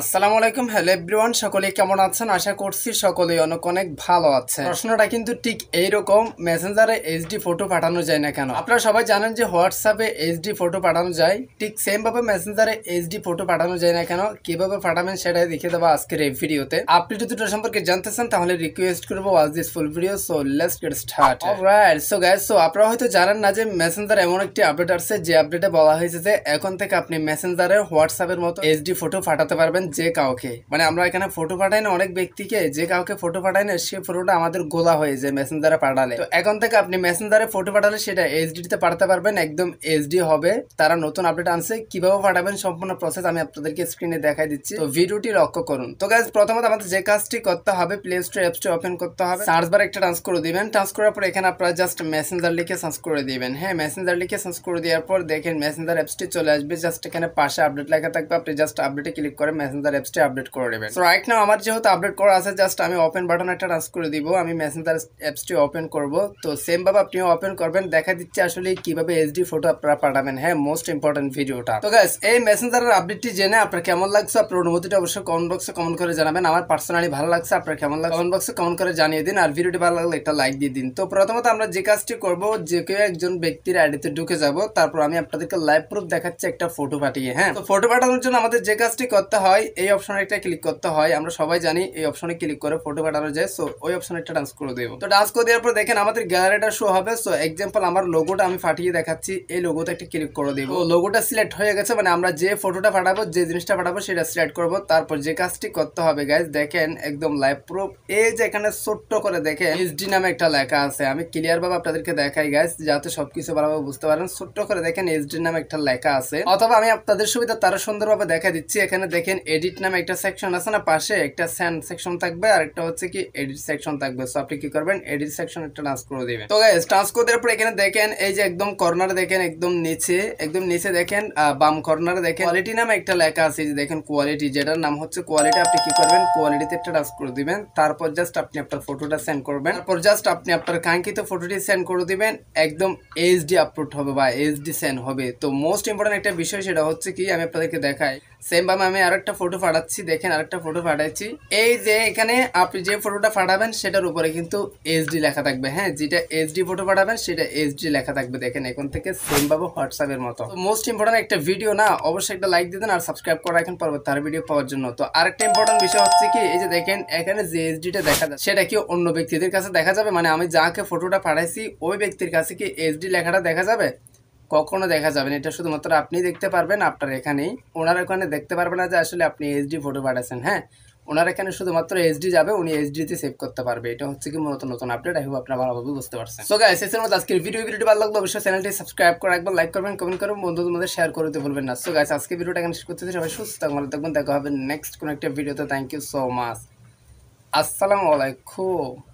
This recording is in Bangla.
আসসালামু আলাইকুম হ্যালো এভরিওয়ান সকলে কেমন আছেন আশা করছি সকলেই অনেক অনেক ভালো আছে প্রশ্নটা কিন্তু ঠিক এইরকম মেসেঞ্জারে এইচডি ফটো পাঠানো যায় না কেন আপনারা সবাই জানেন যে হোয়াটসঅ্যাপে এইচডি ফটো পাঠানো যায় ঠিক সেমভাবে মেসেঞ্জারে এইচডি ফটো পাঠানো যায় না কেন কীভাবে পাঠাবেন সেটাই দেখে দেবো আজকের এই ভিডিওতে আপনি যদি দুটো সম্পর্কে জানতে চান তাহলে রিকোয়েস্ট করবো watch this full video so let's get start right so guys so আপনারা হয়তো জানেন না যে মেসেঞ্জার এমন একটি আপডেট আসছে যে আপডেটে বলা হয়েছে যে এখন থেকে আপনি মেসেঞ্জারে হোয়াটসঅ্যাপের মতো এইচডি ফটো পাঠাতে পারবেন ধরেন যে কাউকে মানে আমরা এখানে ফটো পাঠাই না অনেক ব্যক্তিকে যে কাউকে ফটো পাঠাই না সে ফটোটা আমাদের গোলা হয়ে যায় মেসেঞ্জারে পাঠালে তো এখন থেকে আপনি মেসেঞ্জারে ফটো পাঠালে সেটা এইচডিতে পাঠাতে পারবেন একদম এইচডি হবে তারা নতুন আপডেট আনছে কিভাবে পাঠাবেন সম্পূর্ণ প্রসেস আমি আপনাদেরকে স্ক্রিনে দেখাই দিচ্ছি তো ভিডিওটি লক্ষ্য করুন তো গাইজ প্রথমত আমাদের যে কাজটি করতে হবে প্লে স্টোর অ্যাপসটি ওপেন করতে হবে সার্চ বার একটা ট্রান্স করে দিবেন ট্রান্স করার পর এখানে আপনারা জাস্ট মেসেঞ্জার লিখে সার্চ করে দিবেন হ্যাঁ মেসেঞ্জার লিখে সার্চ করে দেওয়ার পর দেখেন মেসেঞ্জার অ্যাপসটি চলে আসবে জাস্ট এখানে পাশে আপডেট লেখা থাকবে আপনি জাস্ট আপডেটে ক্লিক করে মেসেঞ্জার মেসেঞ্জার অ্যাপসটি আপডেট করে নেবেন সো রাইট নাও আমার যেহেতু আপডেট করা আছে জাস্ট আমি ওপেন বাটন একটা টাচ করে দিব আমি মেসেঞ্জার অ্যাপসটি ওপেন করব তো সেমভাবে আপনি ওপেন করবেন দেখা দিচ্ছে আসলে কিভাবে এইচডি ফটো আপনারা পাঠাবেন হ্যাঁ মোস্ট ইম্পর্টেন্ট ভিডিওটা তো গাইস এই মেসেঞ্জারের আপডেটটি জেনে আপনার কেমন লাগছে আপনার অনুভূতিটা অবশ্যই কমেন্ট বক্সে কমেন্ট করে জানাবেন আমার পার্সোনালি ভালো লাগছে আপনার কেমন লাগছে কমেন্ট বক্সে কমেন্ট করে জানিয়ে দিন আর ভিডিওটি ভালো লাগলে একটা লাইক দিয়ে দিন তো প্রথমত আমরা যে কাজটি করব যে কেউ একজন ব্যক্তির আইডিতে ঢুকে যাব তারপর আমি আপনাদেরকে লাইভ প্রুফ দেখাচ্ছি একটা ফটো পাঠিয়ে হ্যাঁ তো ফটো পাঠানোর জন্য আমাদের যে কাজটি করতে হয় ভাই এই অপশনে একটা ক্লিক করতে হয় আমরা সবাই জানি এই অপশনে ক্লিক করে ফটো পাঠানো যায় সো ওই অপশনে একটা ডান্স করে দেবো তো ডান্স করে দেওয়ার পর দেখেন আমাদের গ্যালারিটা শো হবে সো এক্সাম্পল আমার লোগোটা আমি ফাটিয়ে দেখাচ্ছি এই লোগোতে একটা ক্লিক করে দেবো লোগোটা সিলেক্ট হয়ে গেছে মানে আমরা যে ফটোটা পাঠাবো যে জিনিসটা পাঠাবো সেটা সিলেক্ট করবো তারপর যে কাজটি করতে হবে গাইজ দেখেন একদম লাইভ প্রুফ এই যে এখানে ছোট্ট করে দেখেন এইচডি নামে একটা লেখা আছে আমি ক্লিয়ার ভাবে আপনাদেরকে দেখাই গাইজ যাতে সবকিছু ভালোভাবে বুঝতে পারেন ছোট্ট করে দেখেন এইচডি নামে একটা লেখা আছে অথবা আমি আপনাদের সুবিধা তারা সুন্দরভাবে দেখা দিচ্ছি এখানে দেখেন এডিট নামে একটা সেকশন আছে না পাশে একটা স্যান্ড সেকশন থাকবে আর একটা হচ্ছে কি এডিট সেকশন থাকবে সো আপনি কি করবেন এডিট সেকশন একটা ট্রান্স করে দেবেন তো গাইস ট্রান্স করে দেওয়ার পরে এখানে দেখেন এই যে একদম কর্নার দেখেন একদম নিচে একদম নিচে দেখেন বাম কর্নার দেখেন কোয়ালিটি নামে একটা লেখা আছে যে দেখেন কোয়ালিটি যেটার নাম হচ্ছে কোয়ালিটি আপনি কি করবেন কোয়ালিটিতে একটা ট্রান্স করে দিবেন তারপর জাস্ট আপনি আপনার ফটোটা সেন্ড করবেন তারপর জাস্ট আপনি আপনার কাঙ্ক্ষিত ফটোটি সেন্ড করে দিবেন একদম এইচডি আপলোড হবে বা এইচডি সেন্ড হবে তো মোস্ট ইম্পর্টেন্ট একটা বিষয় সেটা হচ্ছে কি আমি আপনাদেরকে দেখাই সেমভাবে আমি আরেকটা ফটো ফাটাচ্ছি দেখেন আরেকটা ফটো ফাটাচ্ছি এই যে এখানে আপনি যে ফটোটা ফাটাবেন সেটার উপরে কিন্তু এইচডি লেখা থাকবে হ্যাঁ যেটা এইচডি ফটো ফাটাবেন সেটা এইচডি লেখা থাকবে দেখেন এখন থেকে সেমভাবে হোয়াটসঅ্যাপের মতো মোস্ট ইম্পর্টেন্ট একটা ভিডিও না অবশ্যই একটা লাইক দিতেন আর সাবস্ক্রাইব করে রাখেন পরবর্তী আর ভিডিও পাওয়ার জন্য তো আরেকটা ইম্পর্টেন্ট বিষয় হচ্ছে কি এই যে দেখেন এখানে যে এইচডিটা দেখা যাচ্ছে সেটা কি অন্য ব্যক্তিদের কাছে দেখা যাবে মানে আমি যাকে ফটোটা ফাটাইছি ওই ব্যক্তির কাছে কি এইচডি লেখাটা দেখা যাবে কখনো দেখা যাবে না এটা শুধুমাত্র আপনি দেখতে পারবেন আপনার এখানেই ওনার ওখানে দেখতে পারবেন না যে আসলে আপনি এইচডি ফটো পাঠাচ্ছেন হ্যাঁ ওনার এখানে শুধুমাত্র এসডি যাবে উনি এসডিতে সেভ করতে পারবে এটা হচ্ছে কি মূলত নতুন আপডেট আই হোপ আপনারা ভালোভাবে বুঝতে পারছেন সো গাইস এসের মধ্যে আজকের ভিডিও ভিডিওটি ভালো লাগলো অবশ্যই চ্যানেলটি সাবস্ক্রাইব করে একবার লাইক করবেন কমেন্ট করবেন বন্ধুদের মধ্যে শেয়ার করতে ভুলবেন না সো গাইস আজকে ভিডিওটা এখানে শেষ করতেছি সবাই সুস্থ থাকুন ভালো থাকবেন দেখা হবে নেক্সট কোনো একটা ভিডিওতে থ্যাংক ইউ সো মাচ আসসালামু আলাইকুম